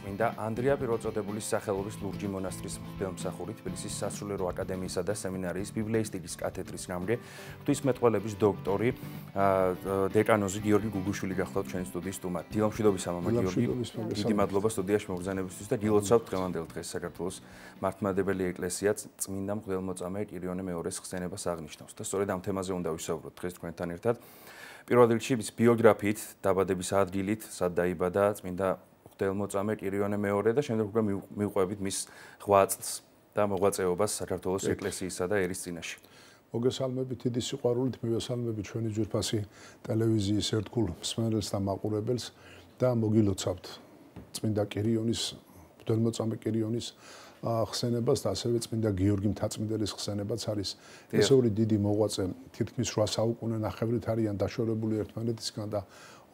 მინდა ანდრია პიროწოდებულის სახელობის ლურჯი მონასტრის მღვდელმსახური თბილისის სასულიერო აკადემიისა და სემინარიის ბიბლეისტიკის კათედრის გამგე ღვთისმეტყველების დოქტორი დეკანოზი გიორგი გუგუშვილი გახლავთ ჩვენი სტუდიის სტუმარი. დილომშვიდობის ამამა გიორგი. დიდი მადლობა სტუდიაში მოგზანებისთვის და გილოცავთ დღევანდელ დღეს საქართველოს მართლმადებელი ეკლესიაც წმინდა მღვდელმოწამე კირიონე მეორეს ხსენებას აღნიშნავს და სწორედ ამ თემაზე უნდა ვისაუბროთ დღეს თქვენთან ერთად. პირველ რიგში ბიოგრაფიით, დაბადების ადგილით, სად დაიბადა, წმინდა მღვდელმოწამე კირიონე მეორე და შემდეგ უკვე მიუყვებით მის ღვაწლს და მოღვაწეობას საქართველოს ეკლესიისა და ერის წინაშე. მოგესალმებით დიდი სიყვარულით მივესალმები ჩვენი ჯურფასი ტელევიზიის ერთგულ მსმენელს და მაყურებელს და მოგილოცავთ წმინდა კირიონის მღვდელმოწამე კირიონის ხსენებას და ასევე წმინდა გიორგი მთაწმინდელის ხსენებას არის ეს ორი დიდი მოღვაწე თითქმის 8 საუკუნე ნახევრით არიან დაშორებული ერთმანეთისგან და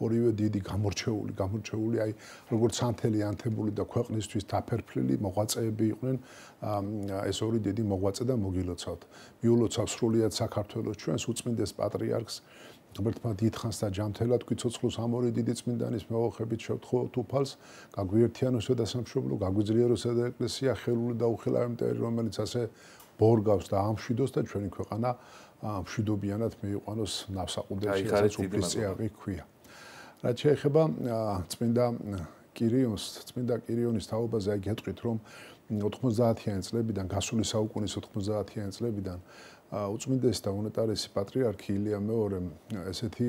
ორივე დიდი გამორჩეული, გამორჩეული, აი როგორც სანთელი ანთებული და ქვეყნისთვის დაფერფლილი მოღვაწეები იყვნენ ეს ორი დიდი მოღვაწე და მოგილოცავთ. მიულოცავ სრულიად საქართველოს ჩვენს უწმინდეს პატრიარქს გუბერნატორ დიდხანს და ჯამთელად კვიცოცხლოს ამ ორი დიდი წმინდანის მეოხებით შეთხო თუფალს გაგვიერთიანოს და სამშობლო გაგვიძლიეროს და ეკლესია ხელული და უხელავი მტერი რომელიც ასე ბორგავს და ამშვიდოს და ჩვენი ქვეყანა ამშვიდობიანად მიიყვანოს ნავსაყუდელში რაც უფლისწია ყიქვია რაც შეეხება წმინდა კირიონს, წმინდა კირიონის თაობაზე აი გეტყვით რომ 90-იანი წლებიდან, გასული საუკუნის 90-იანი წლებიდან უწმინდეს და უნეტარესი პატრიარქი ილია მეორე ესეთი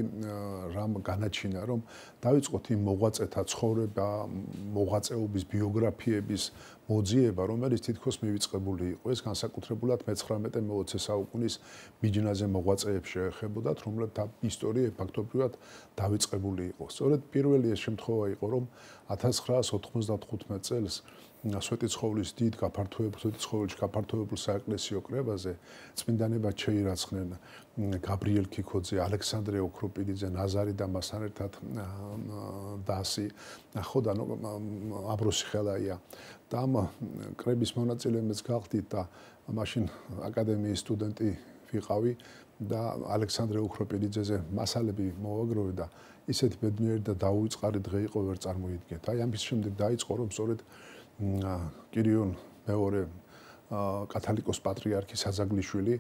რამ განაჩინა რომ დაიწყოთ იმ მოღვაწეთა ცხოვრება მოღვაწეობის ბიოგრაფიების მოძიება რომელიც თითქოს მივიწყებული იყო ეს განსაკუთრებულად მე-19-მე-20 საუკუნის მიჯნაზე მოღვაწეებს შეეხებოდათ რომლებთა ისტორია ფაქტობრივად დაიწყებული იყო სწორედ პირველი ეს შემთხვევა იყო რომ 1995 წელს სვეტიცხოვლის დიდ გაფართოებულ სვეტიცხოვლის გაფართოებულ საეკლესიო კრებაზე წმინდანებად შეირაცხნენ გაბრიელ ქიქოძე, ალექსანდრე ოქროპიდიძე, ნაზარი და მასთან ერთად დასი ხოდა აბროსი ხელაია და ამ კრების მონაწილეებს გახდით და მაშინ აკადემიის სტუდენტი ვიყავი და ალექსანდრე ოქროპიდიძეზე მასალები მოაგროვე და ისეთ ბედნიერ და დაუვიწყარი დღე იყო ვერ წარმოიდგენთ. აი ამის შემდეგ დაიწყო რომ სწორედ Να, κυρίων, εγώ ρέω. კათალიკოს პატრიარქი საზაგნიშვილი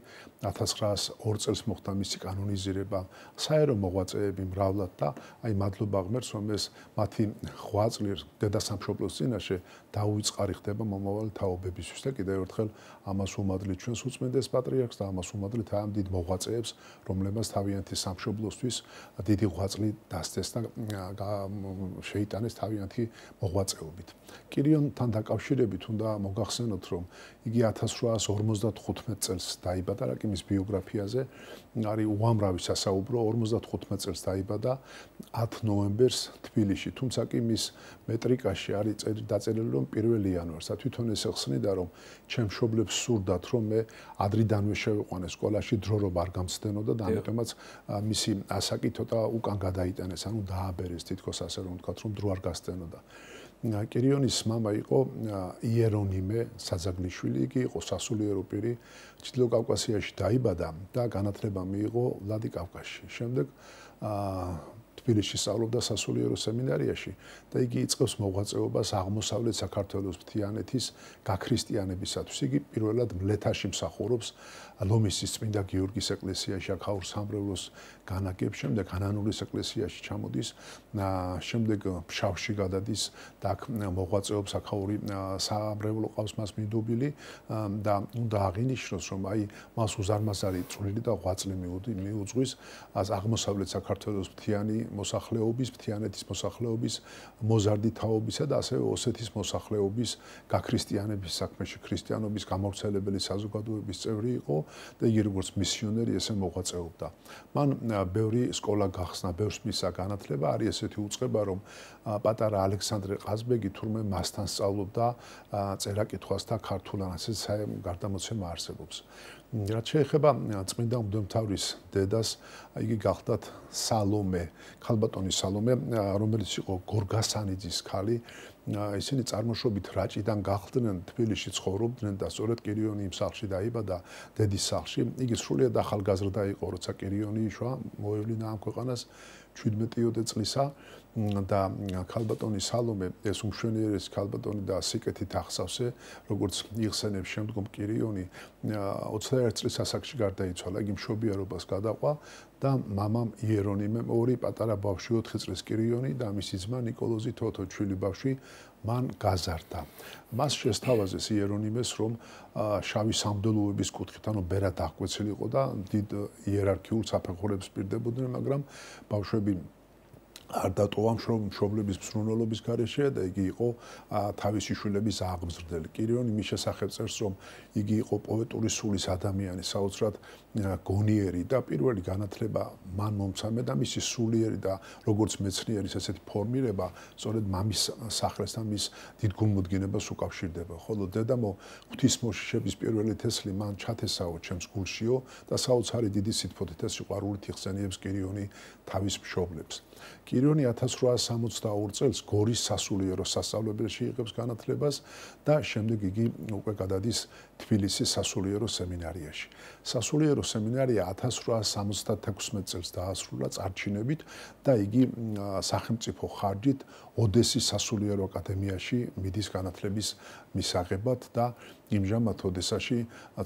1902 წელს მოხდა მისი კანონიზირება საერო მოღვაწეები მრავლად და აი მადლობა ღმერთს რომ ეს მათი ღვაწლი დედასამშობლოს წინაშე დაუვიწყარი ხდება მომავალ თაობებისთვის და კიდევ ერთხელ ამას უმადლით ჩვენს უწმინდეს პატრიარქს და ამას უმადლით ამ დიდ მოღვაწეებს რომლებსაც თავიანთი სამშობლოსთვის დიდი ღვაწლი დასდეს და შეიტანეს თავიანთი მოღვაწეობით კირიონთან დაკავშირებით უნდა მოგახსენოთ რომ იგი 1855 წელს დაიბადა, რა კი მის ბიოგრაფიაზე არის უამრავი სასაუბრო. 55 წელს დაიბადა 10 ნოემბერს თბილისში, თუმცა კი მის მეტრიკაში არის დაწერილი რომ 1 იანვარსა თვითონ ეს ხსნიდა რომ ჩემ შობლებს სურდათ რომ მე ადრიდანვე შევიყვანე სკოლაში დრო რო არ გამცდენოდა და ამიტომაც მისი ასაკი თოთა უკან გადაიტანეს, ანუ დააბერეს თითქოს ასე რომ ვთქვათ რომ დრო არ გასცდენოდა. კირიონის мама იყო იერონიმე საძაგნიშვილი, იგი იყო სასულიერო პირი, ჩრდილოკავკასიაში დაიბადა და განათლება მიიღო ვლადიკავკაზში. შემდეგ აა თბილისში სწავლობდა სასულიერო სემინარიაში და იგი იწყებს მოღვაწეობას აღმოსავლეთ საქართველოს მთიანეთის გაქრისტიანებისათვის. იგი პირველად მლეთაში მსახურობს ლომისის წმინდა გიორგის ეკლესიაში, აქაურ სამრევლოს განაგებს, შემდეგ ანანურის ეკლესიაში ჩამოდის, შემდეგ ფშავში გადადის და აქ მოღვაწეობს აქაური სამრევლო ყავს მას მიდუბილი და უნდა აღინიშნოს, რომ აი მას უზარმაზარი წვლილი და ღვაწლი მიუძღვის აღმოსავლეთ საქართველოს მთიანი მოსახლეობის, ფთიანეთის მოსახლეობის, მოზარდითაობისა და ასევე ოსეთის მოსახლეობის გაქრისტიანების საქმეში, ქრისტიანობის გამავრცელებელი საზოგადოების წევრი იყო და იგი როგორც მისიონერი ესე მოღვაწეობდა. მან ბევრი სკოლა გახსნა, ბევრს მისა განათლება, არის ესეთი უצება, რომ პატარა ალექსანდრე ყაზბეგი თურმე მასთან სწავლობდა წერაკითხვას და ქართულანაც ისე გარდამოცემა არსებობს. რაც შეეხება წმინდა მდომთავრის დედას, იგი გახლდათ სალომე, ხალბატონის სალომე, რომელიც იყო გორგასანიძის ხალი. ისინი წარმოშობით რაჭიდან გახლდნენ თბილისში ცხოვრობდნენ და სწორედ კირიონი იმ სახლში დაიბადა, დედის სახლში. იგი სრულიად ახალგაზრდა იყო, როცა კირიონი შვა მოევლინა ამ ქვეყანას 17 წლისა. და ქალბატონი სალომე ეს უშვენიერეს ქალბატონი და სიკეთით ახსავსე როგორც იხსენებს შემდგომ კირიონი 21 წლის ასაკში გარდაიცვალა იგი მშობიარობას გადაყვა და მამამ იერონიმემ ორი პატარა ბავშვი 4 წლის კირიონი და მისი ძმა نيكოლოზი თოთოჩვილი ბავშვი მან გაზარდა. მას შეესთავაზეს იერონიმეს, რომ შავი სამდელოების კუთხით, ანუ ბერად აღკვეცილიყო და დიდ იერარქიულ საფეხურებს პირდებოდნენ, მაგრამ ბავშვები არ დატოვა მშობლების ბრუნულობის გარეშე და იგი იყო თავისი შვილების აღმზრდელი. კირიონი მის შესახებ წერს, რომ იგი იყო პოეტური სულის ადამიანი, საოცრად გონიერი და პირველი განათლება მან მომცამე და მისი სულიერი და როგორც მეცნიერის ასეთი ფორმირება, სწორედ მამის სახლესთან მის დიდგულმოდგინებას უკავშირდება. ხოლო დედამო ღვთისმოშიშების პირველი თესლი მან ჩათესაო ჩემს გულშიო და საოცარი დიდი სიტფოთი და სიყვარულით იხსენიებს კირიონი თავის მშობლებს. კირიონი 1862 წელს გორის სასულიერო სასწავლებელში იღებს განათლებას და შემდეგ იგი უკვე გადადის თბილისის სასულიერო სემინარიაში. სასულიერო სემინარია 1876 წელს დაასრულა წარჩინებით და იგი სახელმწიფო ხარჯით ოდესის სასულიერო აკადემიაში მიდის განათლების მისაღებად და იმჟამად ოდესაში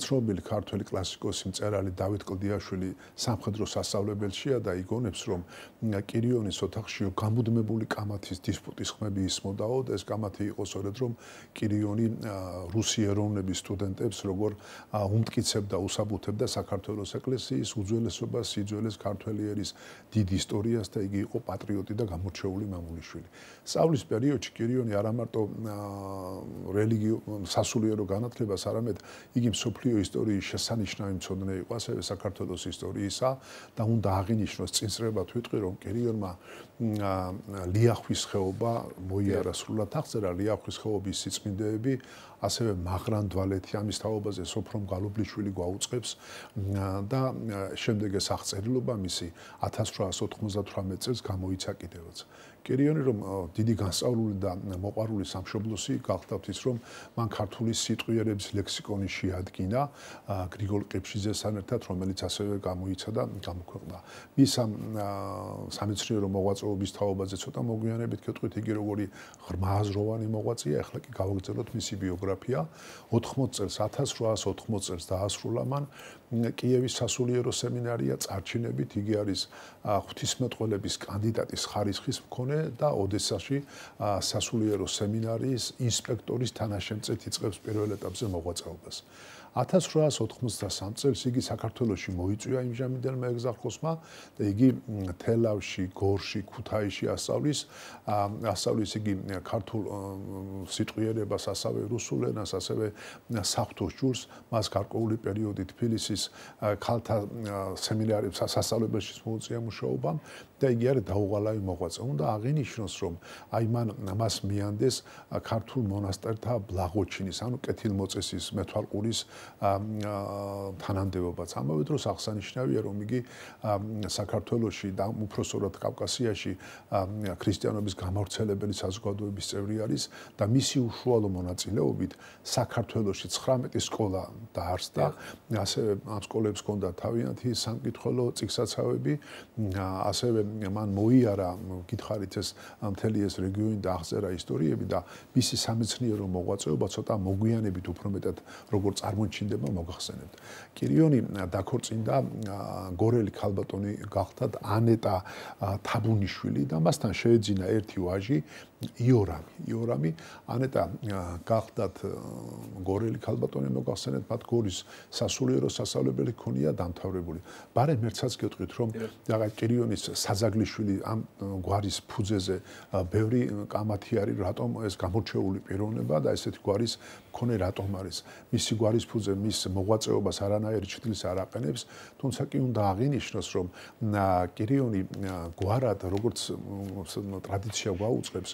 ცნობილი ქართველი კლასიკოსი მწერალი დავით კლდიაშვილი სამხედრო სასწავლებელშია და იგონებს რომ კირიონის ოთახში გამუდმებული კამათის დისპუტის ხმები ისმოდაოდ ეს კამათი იყო სწორედ რომ კირიონი რუსი ეროვნების სტუდენტი ინსტიტუტებს, როგორ უმტკიცებდა, უსაბუთებდა საქართველოს ეკლესიის უძველესობას, სიძველეს, ქართველი ერის დიდ ისტორიას და იგი იყო პატრიოტი და გამორჩეული მამულიშვილი. სწავლის პერიოდში კირიონი არამარტო რელიგიო სასულიერო განათლებას, არამედ იგი მსოფლიო ისტორიის შესანიშნავი მცოდნე იყო, ასევე საქართველოს ისტორიისა და უნდა აღინიშნოს წინსრება თვითყი რომ კირიონმა ლიახვის ხეობა მოიარა სრულად აღწერა ლიახვის ხეობის სიწმინდეები ასევე მაღრანდვალეთი ამის თაობაზე სოფრომ გალუბლიშვილი გვაუწყებს და შემდეგ ეს აღწერილობა მისი 1898 წელს გამოიცა კიდევაც. კერიონი რომ დიდი განსწავლული და მოყვარული სამშობლოსი გახდათ ის რომ მან ქართული სიტყვიერების ლექსიკონი შეადგინა გრიგოლ ყიფშიძესთან ერთად რომელიც ასევე გამოიცა და გამოქვეყნა მის ამ სამეცნიერო მოღვაწეობის თაობაზე ცოტა მოგვიანებით გეტყვით იგი როგორი ღრმაზროვანი მოღვაწეა ახლა კი გავაგრძელოთ მისი ბიოგრაფია ბიოგრაფია 80 წელს 1880 წელს დაასრულა მან კიევის სასულიერო სემინარია წარჩინებით იგი არის ღვთისმეტყველების კანდიდატის ხარისხის მქონე და ოდესაში სასულიერო სემინარიის ინსპექტორის თანაშემწედ იწყებს პირველ ეტაპზე მოღვაწეობას 1893 წელს იგი საქართველოსში მოიწვია იმჟამინდელმა ეგზარქოსმა და იგი თელავში, გორში, ქუთაისში ასწავლის ასწავლის იგი ქართულ სიტყვიერებას, ასევე რუსულ ენას, ასევე საქართველოს ჯურს, მას გარკვეული პერიოდი თბილისის ქალთა სემინარებში სასწავლებელში მოუწია მუშაობა და იგი არის დაუღალავი მოღვაწე. უნდა აღინიშნოს, რომ აი მან მას მიანდეს ქართულ მონასტერთა ბლაღოჩინის, ანუ კეთილმოწესის მეთვალყურის თანამდებობაც. ამავე დროს აღსანიშნავია, რომ იგი საქართველოსში და უფროსურად კავკასიაში ქრისტიანობის გამავრცელებელი საზოგადოების წევრი არის და მისი უშუალო მონაწილეობით საქართველოსში 19 სკოლა დაარსდა. ასე ამ სკოლებს ჰქონდა თავიანთი სამკითხველო წიგსაცავები, ასევე მან მოიარა გითხარით ეს მთელი ეს რეგიონი და აღწერა ისტორიები და მისი სამეცნიერო მოღვაწეობა ცოტა მოგვიანებით უფრო მეტად როგორ წარმოჩინდება მოგახსენებთ. კირიონი დაქორწინდა გორელი ქალბატონი გახდათ ანეტა თაბუნიშვილი და მასთან შეეძინა ერთი ვაჟი იორამი იორამი ანეტა გახდათ გორელი ქალბატონი მოგახსენეთ მათ გორის სასულიერო სასავლებელი ქონია დამთავრებული ბარე მერცაც გეტყვით რომ რაღა ჭირიონის საზაგლიშვილი ამ გვარის ფუძეზე ბევრი კამათი არის რატომ ეს გამორჩეული პიროვნება და ესეთი გვარის მქონე რატომ არის მისი გვარის ფუძე მის მოღვაწეობას არანაირი ჩtildeს არ აყენებს თუმცა კი უნდა აღინიშნოს რომ კირიონი გვარად როგორც ტრადიცია გვაუწყებს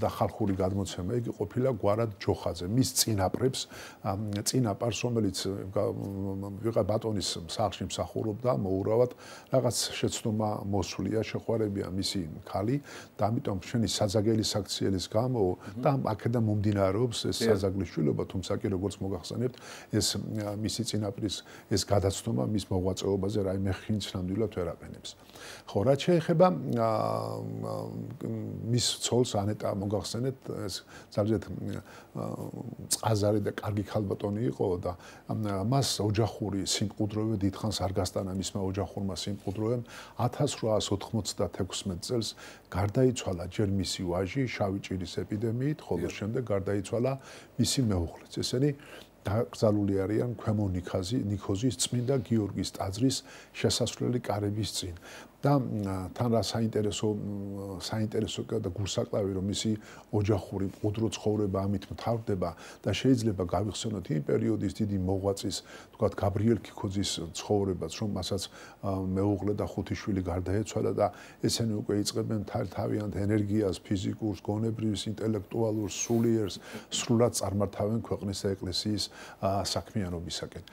და ხალხური გადმოცემა იგი ყოფილა გვარად ჯოხაძე მის წინაპრებს წინაპარს რომელიც ვიღა ბატონის სახლში მსახურობდა მოურავად რაღაც შეცნობა მოსვლია შეყვარებია მისი ქალი და ამიტომ შენი საზაგელი საქციელის გამო და აქედან მომდინარეობს ეს საზაგლის შვილობა თუმცა კი როგორც მოგახსენებთ ეს მისი წინაპრის ეს გადაცნობა მის მოღვაწეობაზე რაიმე ხინც ნამდვილად ვერაფერებს ხო რაც შეეხება მის ცოლს ან პლანეტა მოგახსენეთ ეს ძალიან წყაზარი და კარგი ხალბატონი იყო და მას ოჯახური სიმყუდროვე დიდხანს არ გასტანა მისმა ოჯახურმა სიმყუდროვემ 1896 წელს გარდაიცვალა ჯერ მისი ვაჟი შავი ჭირის ეპიდემიით ხოლო შემდეგ გარდაიცვალა მისი მეუღლეც ესენი დაკრძალული არიან ქვემო ნიკოზის წმინდა გიორგის ტაძრის შესასვლელი კარების წინ. და თან რა საინტერესო საინტერესო და გურსაკლავი რომ მისი ოჯახური უძრო ცხოვრება ამით მთავრდება და შეიძლება გავიხსენოთ იმ პერიოდის დიდი მოღვაწის თქვა გაბრიელ ქიქოძის ცხოვრებას რომ მასაც მეუღლე და ხუთი შვილი გარდაეცვალა და ესენი უკვე იწყებენ თავიანთ ენერგიას ფიზიკურს გონებრივს ინტელექტუალურს სულიერს სრულად წარმართავენ ქვეყნის ეკლესიის საქმიანობისაკენ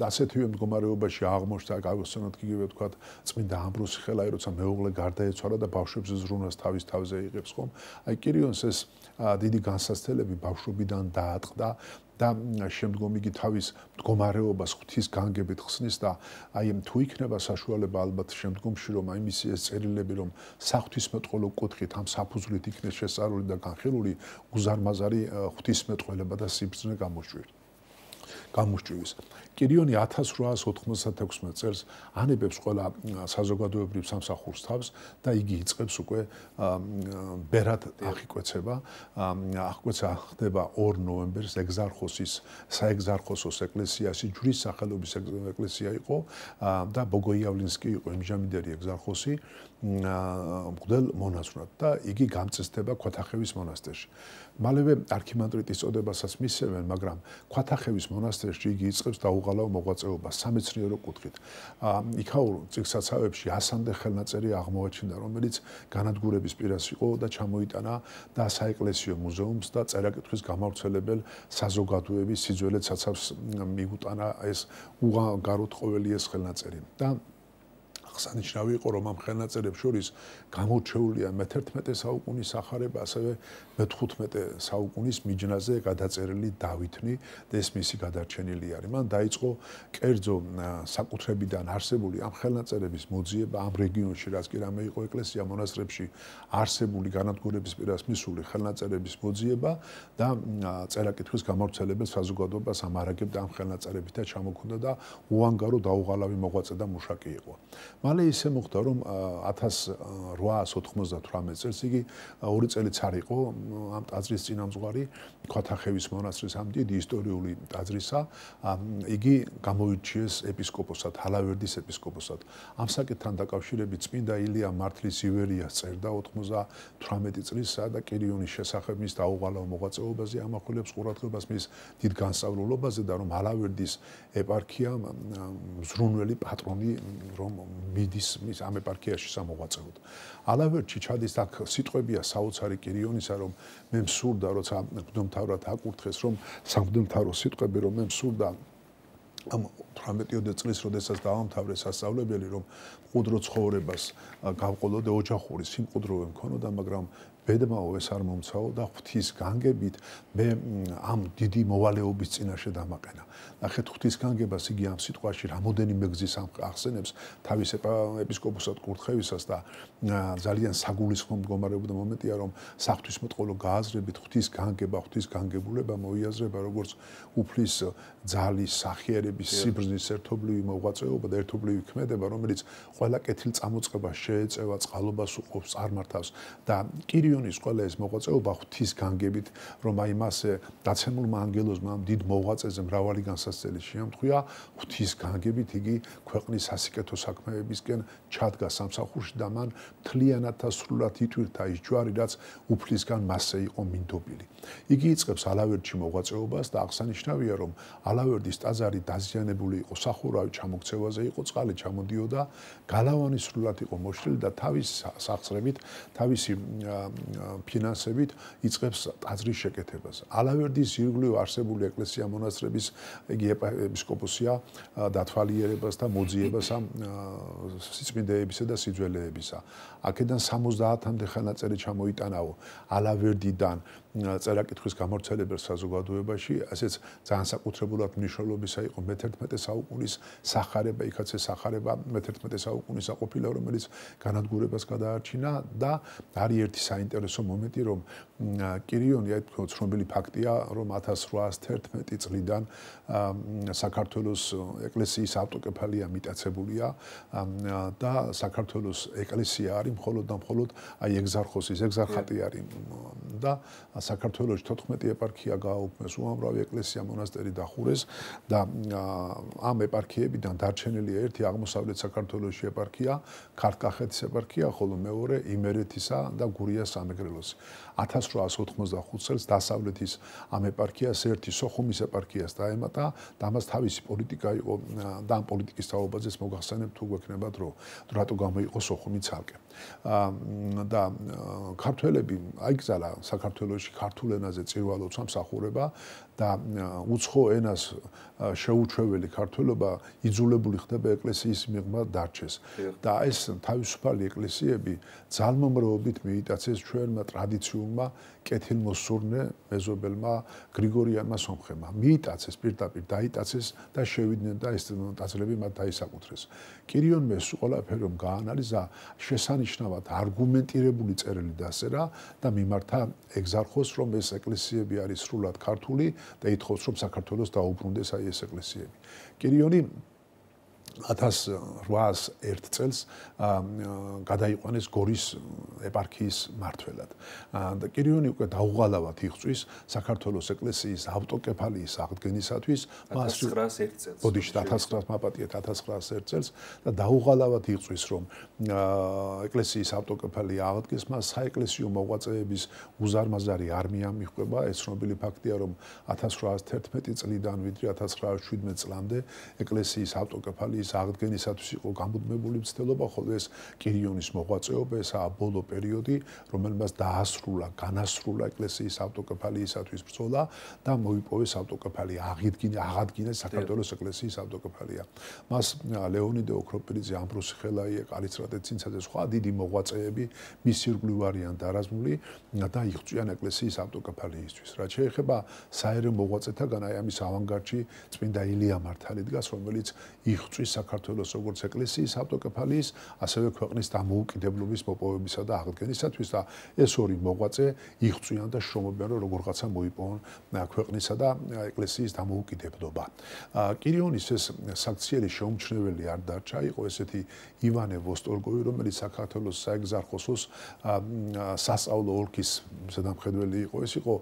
და ასეთივე მდგომარეობაში აღმოჩნდა გავიხსენოთ იგივე თქვა წმინდა ამბროსი ხელაი როცა მეუღლე გარდაეცვალა და ბავშვებს ზრუნას თავის თავზე იღებს ხომ? აი კირიონს ეს დიდი განსაცდელები ბავშვობიდან დაატყდა და შემდგომ იგი თავის მდგომარეობას ღვთის განგებით ხსნის და აი თუ იქნება საშუალება ალბათ შემდგომში რომ აი მისი ეს წერილები რომ საღვთისმეტყველო კუთხით ამ საფუძვლით იქნება შესარული და განხილული უზარმაზარი ღვთისმეტყველება და სიბრძნე გამოშვირთ გამოსჭივის. კირიონი 1896 წელს ანებებს ყველა საზოგადოებრივ სამსახურს თავს და იგი იწყებს უკვე ბერად აღიკვეცება. აღკვეცა ხდება 2 ნოემბერს ეგზარქოსის საეგზარქოსოს ეკლესიაში, ჯვრის სახელობის ეკლესია იყო და ბოგოიავლინსკი იყო იმჟამინდელი ეგზარქოსი მგდელ მონაზვნად და იგი გამწესდება ქვათახევის მონასტერში. მალევე არქიმანდრიტის წოდებასაც მისცემენ, მაგრამ ქვათახევის მონასტერში იგი იწყებს დაუღალავ მოღვაწეობას სამეცნიერო კუთხით. აა იქაურ წიგსაცავებში ასამდე ხელნაწერი აღმოაჩინა, რომელიც განადგურების პირას იყო და ჩამოიტანა და საეკლესიო მუზეუმს და წერაკითხვის გამავრცელებელ საზოგადოების სიძველეცაცავს მიუტანა ეს უღაროთ ყოველი ეს ხელნაწერი და აღსანიშნავი იყო რომ ამ ხელნაწერებს შორის გამორჩეულია მე-11 საუკუნის сахарება, ასევე მე-15 საუკუნის მიჯნაზე გადაწერილი დავითნი და ეს მისი გადარჩენილი არის. მან დაიწყო კერძო საკუთრებიდან არსებული ამ ხელნაწერების მოძიება ამ რეგიონში, რაც კი რამე იყო ეკლესია მონასტრებში არსებული განადგურების პირას მისული ხელნაწერების მოძიება და წერაკითხვის გამავრცელებელ საზოგადოებას ამარაგებდა ამ ხელნაწერებით და ჩამოქონდა და უანგარო დაუღალავი მოღვაწე და მუშაკი იყო. მალე ისე მოხდა რომ 1898 წელს იგი ორი წელიც არ იყო ამ ტაძრის წინამძღვარი ქვათახევის მონასტრის ამ დიდი ისტორიული ტაძრისა იგი გამოიჩინეს ეპისკოპოსად ალავერდის ეპისკოპოსად ამ საკითხთან დაკავშირებით წმინდა ილია მართლის ივერია წერდა 98 წლისა და კირიონის შესახებ მის დაუღალავ მოღვაწეობაზე ამახვილებს ყურადღებას მის დიდ განსავლულობაზე და რომ ალავერდის ეპარქიამ ზრუნველი პატრონი რომ მიდის მის ამ ეპარქიაში სამოღვაწეოდ. ალავერჩი ჩადის აქ სიტყვებია საოცარი კირიონისა რომ მე მსურდა როცა გვდომთავრად აკურთხეს რომ სამგვდომთავრო სიტყვები რომ მე მსურდა ამ 18-იოდე წლის როდესაც დაამთავრე სასწავლებელი რომ მყუდრო ცხოვრებას გავყოლოდე ოჯახური სიმყუდროვე მქონოდა მაგრამ ბედმაო ეს არ მომცაო და ღვთის განგებით მე ამ დიდი მოვალეობის წინაშე დამაყენა. ნახეთ ღვთის განგებას იგი ამ სიტყვაში რამოდენი მეგზის ახსენებს თავის ეპისკოპოსად კურთხევისას და ძალიან საგულისხმო მდგომარეობა მომენტია რომ საღვთისმეტყველო გააზრებით ღვთის განგება ღვთის განგებულება მოიაზრება როგორც უფლის ძალის სახიერების სიბრძნის ერთობლივი მოღვაწეობა და ერთობლივი ქმედება რომელიც ყველა კეთილ წამოწყება შეეწევა წყალობას უყოფს წარმართავს და კირიო რეგიონის ყველა ეს მოღვაწეობა ღვთის განგებით, რომ აი მას დაცემულმა ანგელოზმა დიდ მოღვაწეზე მრავალი განსაცდელი შეამთხვია, ღვთის განგებით იგი ქვეყნის სასიკეთო საქმეებისკენ ჩადგა სამსახურში და მან მთლიანად და სრულად იტვირთა ის ჯვარი, რაც უფლისგან მასზე იყო მინდობილი. იგი იწყებს ალავერდში მოღვაწეობას და აღსანიშნავია, რომ ალავერდის ტაძარი დაზიანებული იყო, სახურავი ჩამოქცევაზე იყო, წყალი ჩამოდიოდა, გალავანი სრულად იყო მოშლილი და თავის სახსრებით თავისი ფინანსებით იწყებს ტაძრის შეკეთებას. ალავერდის ირგვლივ არსებული ეკლესია მონასტრების იგი ეპისკოპოსია დათვალიერებას და მოძიებას ამ სიწმინდეებისა და სიძველეებისა. აქედან 70-მდე ხანაწერი ჩამოიტანავო ალავერდიდან წერაკითხვის გამორჩენებელ საზოგადოებაში ასეც ძალიან საკუთრებულად მნიშვნელობისა იყო მე-11 საუკუნის сахарება, იქაც ეს сахарება მე-11 საუკუნის აყופილა, რომელიც განადგურებას გადაარჩინა და არის ერთი საინტერესო მომენტი, რომ კირიონი აი თქო ცნობილი ფაქტია, რომ 1811 წლიდან საქართველოს ეკლესიის ავტოკეფალია მიტაცებულია და საქართველოს ეკლესია არის მხოლოდ და მხოლოდ აი ეგზარქოსის ეგზარხატი არის და საქართველოს 14 ეპარქია გააუქმეს, უამრავი ეკლესია, მონასტერი დახურეს და ამ ეპარქიებიდან დარჩენილია ერთი აღმოსავლეთ საქართველოს ეპარქია, ქართკახეთის ეპარქია, ხოლო მეორე იმერეთისა და გურიას სამეგრელოს. 1895 წელს დასავლეთის ამ ეპარქიას ერთი სოხუმის ეპარქიას დაემატა და ამას თავისი პოლიტიკა იყო და ამ პოლიტიკის თაობაზეც მოგახსენებ თუ გვექნებათ რომ რატო გამოიყო სოხუმი ცალკე. და ქართველები აიგზალა საქართველოს ქართულ ენაზე წირვა ლოცვა მსახურება და უცხო ენას შეუჩვეველი ქართულობა იძულებული ხდება ეკლესიის მიღმა დარჩეს და ეს თავისუფალი ეკლესიები ძალმომრეობით მეიტაცეს ჩვენმა ტრადიციულმა კეთილმოსურნე მეზობელმა გრიგორიანმა სომხებმა მეიტაცეს პირდაპირ დაიტაცეს და შევიდნენ და ეს ტაძრები მათ დაისაკუთრეს კირიონმა ეს ყველაფერი რომ გაანალიზა შესანიშნავად არგუმენტირებული წერილი დასერა და მიმართა ეგზარხოს რომ ეს ეკლესიები არის სრულად ქართული და ითხოვს, რომ საქართველოს დაუბრუნდეს აი ეს ეკლესიები. კირიონი 1801 წელს გადაიყვანეს გორის ეპარქიის მართველად. და კირიონი უკვე დაუღალავად იღწვის საქართველოს ეკლესიის ავტოკეფალიის აღდგენისათვის 1901 წელს. ბოდიში 1900 მაპატიეთ 1901 წელს და დაუღალავად იღწვის რომ ეკლესიის ავტოკეფალია აღდგეს მას საეკლესიო მოღვაწეების უზარმაზარი არმია მიყვება. ეს ცნობილი ფაქტია რომ 1811 წლიდან ვიდრე 1917 წლამდე ეკლესიის ავტოკეფალია არმიის აღდგენისათვის იყო გამუდმებული მცდელობა, ხოლო ეს კირიონის მოღვაწეობა, ეს აბოლო პერიოდი, რომელმაც დაასრულა, განასრულა ეკლესიის ავტოკეფალიისათვის ბრძოლა და მოიპოვეს ავტოკეფალია, აღიდგინა, აღადგინა საქართველოს ეკლესიის ავტოკეფალია. მას ლეონიდე ოქროპირიძე, ამბროსი ხელაია, ყალიცრადე ცინცაძე სხვა დიდი მოღვაწეები მისირგვლივ არიან დარაზმული და იღწვიან ეკლესიის ავტოკეფალიისთვის. რაც შეეხება საერთო მოღვაწეთაგან აი ამის ავანგარდში წმინდა ილია მართალი დგას, რომელიც იღწვი ჩვენთვის საქართველოს როგორც ეკლესიის ავტოკეფალიის, ასევე ქვეყნის დამოუკიდებლობის მოპოვებისა და აღდგენისათვის და ეს ორი მოღვაწე იღწვიან და შრომობენ რომ როგორღაცა მოიპოვონ ქვეყნისა და ეკლესიის დამოუკიდებლობა. კირიონის ეს საქციელი შეუმჩნეველი არ დარჩა, იყო ესეთი ივანე ვოსტოლგოვი, რომელიც საქართველოს საეგზარქოსოს სასწაულო ოლქის ზედამხედველი იყო, ეს იყო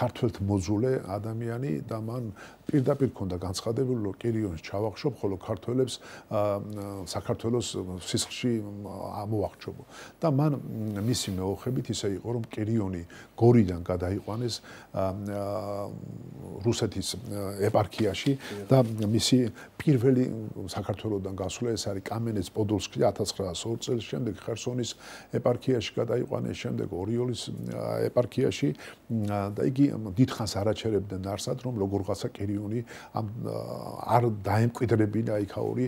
ქართველთ მოძულე ადამიანი და მან პირდაპირ ქონდა განცხადებული, რომ კირიონს ჩავახშობ, ხოლო ქართველებს საქართველოს სისხლში ამოახჭობო. და მან მისი მეოხებით ისე იყო, რომ კირიონი გორიდან გადაიყვანეს რუსეთის ეპარქიაში და მისი პირველი საქართველოსდან გასვლა ეს არის კამენეც პოდოლსკი 1902 წელს, შემდეგ ხერსონის ეპარქიაში გადაიყვანეს, შემდეგ ორიოლის ეპარქიაში და იგი დიდხანს არაჩერებდა ნარსად, რომ როგორღაცა კირიონი რეგიონი ამ არ დაემკვიდრებინა იქაური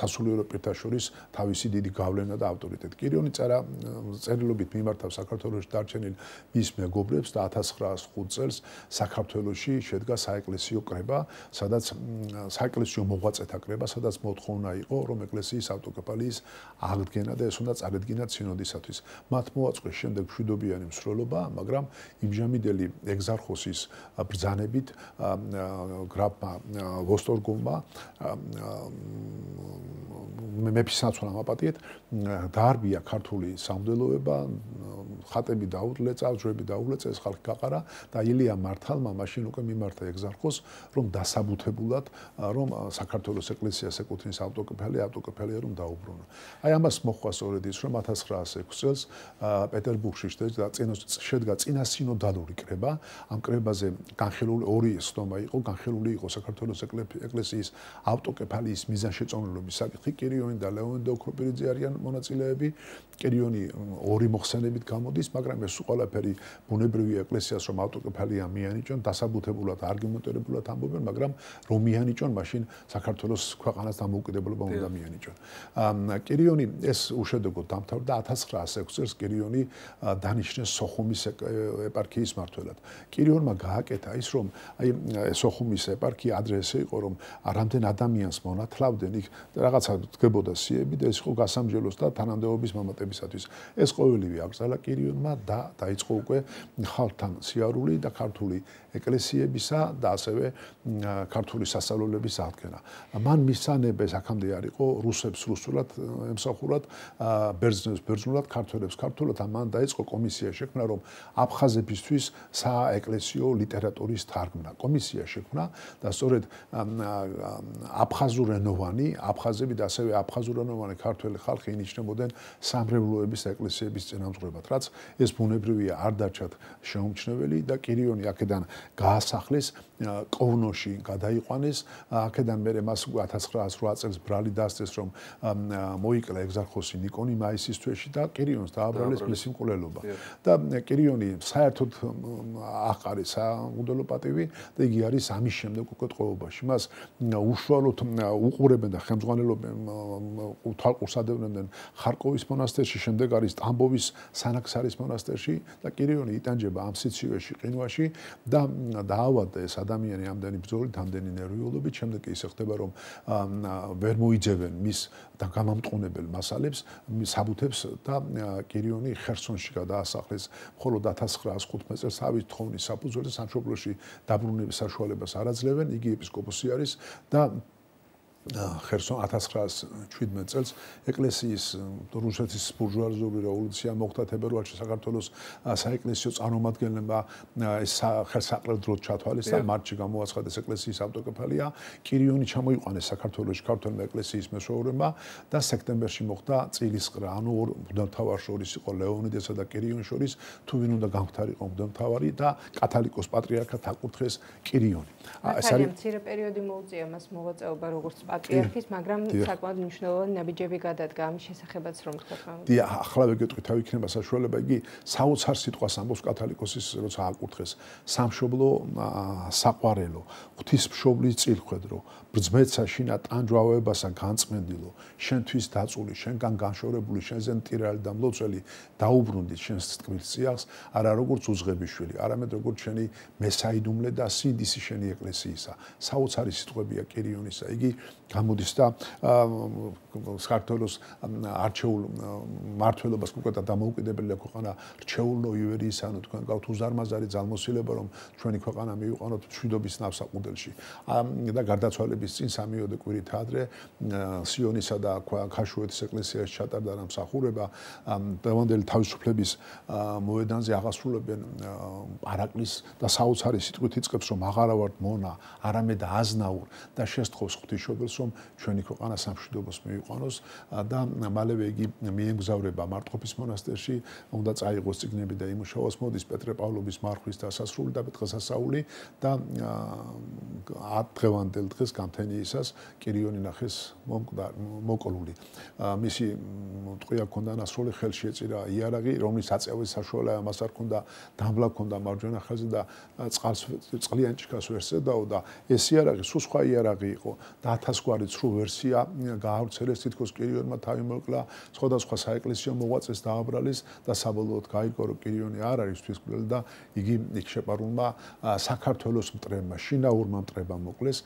სასულიერო პირთა შორის თავისი დიდი გავლენა და ავტორიტეტი. კირიონი წერა წერილობით მიმართავს საქართველოს დარჩენილ მის მეგობრებს და 1905 წელს საქართველოსში შედგა საეკლესიო კრება, სადაც საეკლესიო მოღვაწეთა კრება, სადაც მოთხოვნა იყო რომ ეკლესიის ავტოკეფალიის აღდგენა და ეს უნდა წარედგინა სინოდისათვის. მათ მოაწყვეს შემდეგ მშვიდობიანი მსროლობა, მაგრამ იმჟამიდელი ეგზარქოსის ბრძანებით გრაფმა ვოსტორგუმმა მე მეფისაცვლამ აპატიეთ დაარბია ქართული სამდელოება ხატები დაუძლე წავჯები დაუძლე წეს ხალხი გაყარა და ილია მართალმა მაშინ უკვე მიმართა ეგზარქოს რომ დასაბუთებულად რომ საქართველოს ეკლესიას ეკუთვნის ავტოკეფალი ავტოკეფალია რომ დაუბრუნო აი ამას მოხვას ორედის რომ 1906 წელს პეტერბურგში შედგა წინა სინოდალური კრება ამ კრებაზე განხილული ორი სტომა იყო განხელული იყო საქართველოს ეკლესიის ავტოკეფალიის მიზანშეწონილობის საკითხი კირიონი და ლეონიდ ოქროპირიძე არიან მონაწილეები კირიონი ორი მოხსენებით გამოდის მაგრამ ეს უყალაფერი ბუნებრივი ეკლესიას რომ ავტოკეფალია მიანიჭონ დასაბუთებულად არგუმენტირებულად ამბობენ მაგრამ რომ მიანიჭონ მაშინ საქართველოს ქვეყანას დამოუკიდებლობა უნდა მიანიჭონ კირიონი ეს უშედეგოდ დამთავრდა 1906 წელს კირიონი დანიშნეს სოხუმის ეპარქიის მართველად კირიონმა გააკეთა ის რომ აი სოხუმის ხუმის ეპარქია ადრესე იყო რომ არამდენ ადამიანს მონათლავდნენ იქ რაღაცა გდებოდა სიები და ეს იყო გასამჯელოს და თანამდებობის მომატებისათვის ეს ყოველივე აკრძალა კირიონმა და დაიწყო უკვე ხალთან სიარული და ქართული ეკლესიებისა და ასევე ქართული სასწავლებლების აღდგენა მან მისანები საქამდე არისო რუსებს რუსულად ემსახურათ ბერძნებს ბერძნულად ქართველებს ქართულად და მან დაიწყო კომისია შექმნა რომ აფხაზებისთვის საეკლესიო ლიტერატურის თარგმნა კომისია შექმნა შექმნა და სწორედ აფხაზურენოვანი, აფხაზები და ასევე აფხაზურენოვანი ქართველი ხალხი ინიშნებოდნენ სამრევლოების ეკლესიების წინამძღვრებად, რაც ეს ბუნებრივია არ დარჩათ შეუმჩნეველი და კირიონი აქედან გაასახლეს ყოვნოში გადაიყვანეს აქედან მერე მას 1908 წელს ბრალი დასწეს რომ მოიკლა ეგზარქოსი ნიკონი მაისის თვეში და კირიონს დააბრალეს მისი მკვლელობა და კირიონი საერთოდ აყარეს საუდელო პატივი და იგი არის ამის შემდეგ უკვე ყოვობაში მას უშუალოდ უყურებენ და ხელმძღვანელობენ თვალყურსადებენ ხარკოვის მონასტერში შემდეგ არის სტამბოვის სანაქსარის მონასტერში და კირიონი იტანჯება ამ სიცივეში ყინვაში და დაავადდა ეს ადამიანი ამდენი ბრძოლით, ამდენი ნერვიულობით, შემდეგ ის ხდება რომ ვერ მოიძებენ მის და გამამტყუნებელ მასალებს, საბუთებს და კირიონი ხერსონში გადაასახლეს. მხოლოდ 1915 წელს ავის თხოვნის საფუძველზე სამშობლოში დაბრუნების საშუალებას არაძლევენ, იგი ეპისკოპოსი არის და ხერსონ 1917 წელს ეკლესიის რუსეთის ბურჟუაზიული რევოლუცია მოხდა თებერვალში საქართველოს საეკლესიო წარმომადგენლებმა ეს ხელსაყრელ დროს ჩათვალეს და მარტში გამოაცხადეს ეკლესიის ავტოკეფალია კირიონი ჩამოიყვანეს საქართველოში ქართველმა ეკლესიის მეშვეურებმა და სექტემბერში მოხდა წილის ყრა ანუ ორ მდამთავარ შორის იყო ლეონიდესა და კირიონ შორის თუ ვინ უნდა გამხდარიყო მდამთავარი და კათალიკოს პატრიარქად აკურთხეს კირიონი ეს არის მცირე პერიოდი მოუწია მას მოღვაწეობა როგორც პატრიარქის, მაგრამ საკმაოდ მნიშვნელოვანი ნაბიჯები გადადგა ამ შესახებაც რომ თქვა. დიახ, ახლა ვეკითხე თავი იქნება საშუალება, იგი საოცარ სიტყვას ამბობს კათალიკოსის როცა აკურთხეს სამშობლო საყვარელო, ღვთისმშობლის წილხვედრო, ბრძმეცა შინა ტანჯავებასა განწმენდილო შენთვის დაწული შენგან განშორებული შენზე ტირალი და მლოცველი დაუბრუნდი შენს თქმის სიახს არა როგორც უზღებიშვილი არამედ როგორც შენი მესაიდუმლე და სინდისი შენი ეკლესიისა საოცარი სიტყვებია კერიონისა იგი გამოდის და საქართველოს არჩეულ მართლობას უკვე და დამოუკიდებელი ქვეყანა რჩეულო ივერიის ანუ თქვენ გავთ უზარმაზარი ძალმოსილება რომ ჩვენი ქვეყანა მიიყვანოთ მშვიდობის ნავსაყუდელში და გარდაცვალე ბრძოლების წინ სამიოდე კვირით ადრე სიონისა და ქაშუეთის ეკლესიაში ჩატარდა რა მსახურება დევანდელი თავისუფლების მოედანზე აღასრულებენ პარაკლის და საოცარი სიტყვით იწყებს რომ აღარა ვართ მონა არამედ აზნაურ და შეესთხოვს ღვთისმშობელს რომ ჩვენი ქვეყანა სამშვიდობოს მიიყვანოს და მალევე იგი მიემგზავრება მარტყოფის მონასტერში უნდა წაიღოს წიგნები და იმუშაოს მოდის პეტრე პავლობის მარხვის დასასრული და პეტრესასაული და 10 დღევანდელ დღეს გამ თენიისას კირიონი ნახეს მოკოლული. მისი ტყვია ქონდა ნასროლი ხელში ეწირა იარაღი, რომლის აწევის საშუალება მას არ ქონდა დამბლა ქონდა მარჯვენა ხაზზე და წყალს წყლიან ჭიქას ვერსე დაუდა. ეს იარაღი სულ სხვა იარაღი იყო და ათასგვარი ცრუ ვერსია გააავრცელეს თითქოს კირიონმა თავი მოკლა, სხვადასხვა საეკლესიო მოღვაწეს დააბრალეს და საბოლოოდ გაიგო რომ კირიონი არ არის თვითმკვლელი და იგი იქ შეპარულმა საქართველოს მტრებმა, შინაურმა მტრებმა მოკლეს.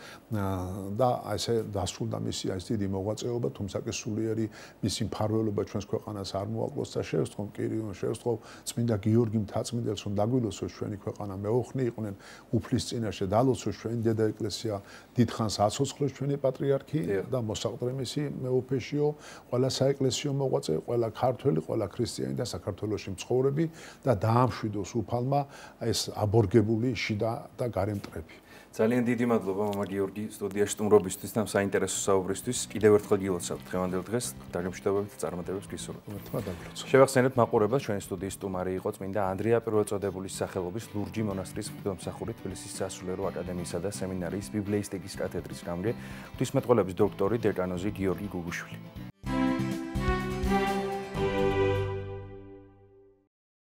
და ასე დასრულდა მისი ეს დიდი მოღვაწეობა, თუმცა კი სულიერი მისი მფარველობა ჩვენს ქვეყანას არ მოაკლოს და შეესწყომ კირიონ შეესწყომ წმინდა გიორგი მთაწმინდელს რომ დაგვილოსოს ჩვენი ქვეყანა მეოხნე იყვნენ უფლის წინაშე დალოცოს ჩვენი დედა ეკლესია დიდხანს აცოცხლოს ჩვენი პატრიარქი და მოსაყდრე მისი მეუფეშიო ყველა საეკლესიო მოღვაწე, ყველა ქართველი, ყველა ქრისტიანი და საქართველოს მცხოვრები და დაამშვიდოს უფალმა ეს აბორგებული შიდა და გარემტრები ძალიან დიდი მადლობა мама გიორგი სტუდიაში სტუმრობისთვის და საინტერესო საუბრისთვის. კიდევ ერთხელ გილოცავთ დღევანდელ დღეს დაგემშვიდობებით და წარმატებებს გისურვებთ. ერთმა დაგლოცოთ. შევახსენებთ მაყურებელს, ჩვენი სტუდიის სტუმარი იყო წმინდა ანდრია პირველწოდებულის სახელობის ლურჯი მონასტრის მდგომსახური თბილისის სასულიერო აკადემიისა და სემინარიის ბიბლეისტიკის კათედრის გამგე, ღვთისმეტყველების დოქტორი დეკანოზი გიორგი გუგუშვილი.